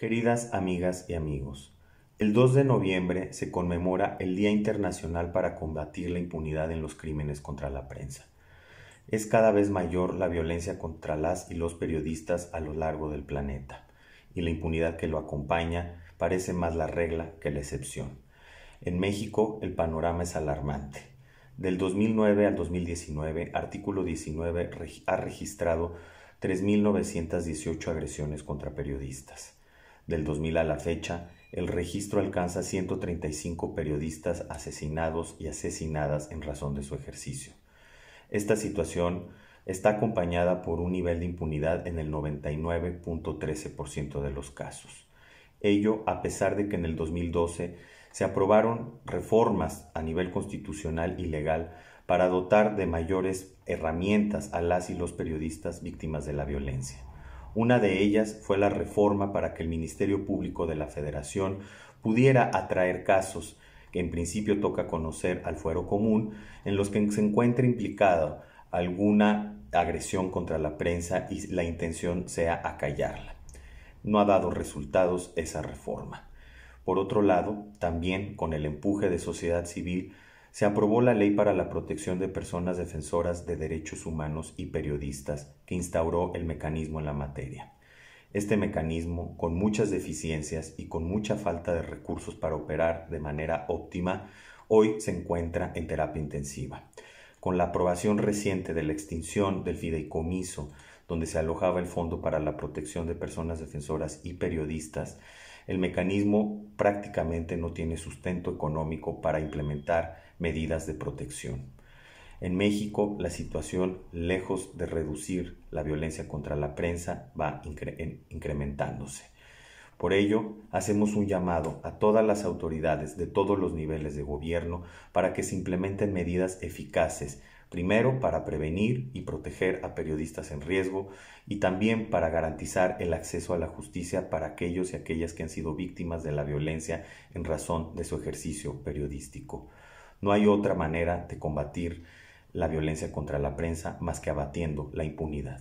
Queridas amigas y amigos, el 2 de noviembre se conmemora el Día Internacional para combatir la impunidad en los crímenes contra la prensa. Es cada vez mayor la violencia contra las y los periodistas a lo largo del planeta, y la impunidad que lo acompaña parece más la regla que la excepción. En México el panorama es alarmante. Del 2009 al 2019, artículo 19 ha registrado 3.918 agresiones contra periodistas. Del 2000 a la fecha, el registro alcanza 135 periodistas asesinados y asesinadas en razón de su ejercicio. Esta situación está acompañada por un nivel de impunidad en el 99.13% de los casos. Ello a pesar de que en el 2012 se aprobaron reformas a nivel constitucional y legal para dotar de mayores herramientas a las y los periodistas víctimas de la violencia. Una de ellas fue la reforma para que el Ministerio Público de la Federación pudiera atraer casos que en principio toca conocer al fuero común, en los que se encuentre implicada alguna agresión contra la prensa y la intención sea acallarla. No ha dado resultados esa reforma. Por otro lado, también con el empuje de sociedad civil se aprobó la Ley para la Protección de Personas Defensoras de Derechos Humanos y Periodistas, que instauró el mecanismo en la materia. Este mecanismo, con muchas deficiencias y con mucha falta de recursos para operar de manera óptima, hoy se encuentra en terapia intensiva. Con la aprobación reciente de la extinción del fideicomiso, donde se alojaba el Fondo para la Protección de Personas Defensoras y Periodistas, el mecanismo prácticamente no tiene sustento económico para implementar medidas de protección. En México, la situación, lejos de reducir la violencia contra la prensa, va incrementándose. Por ello, hacemos un llamado a todas las autoridades de todos los niveles de gobierno para que se implementen medidas eficaces, primero para prevenir y proteger a periodistas en riesgo y también para garantizar el acceso a la justicia para aquellos y aquellas que han sido víctimas de la violencia en razón de su ejercicio periodístico. No hay otra manera de combatir la violencia contra la prensa más que abatiendo la impunidad.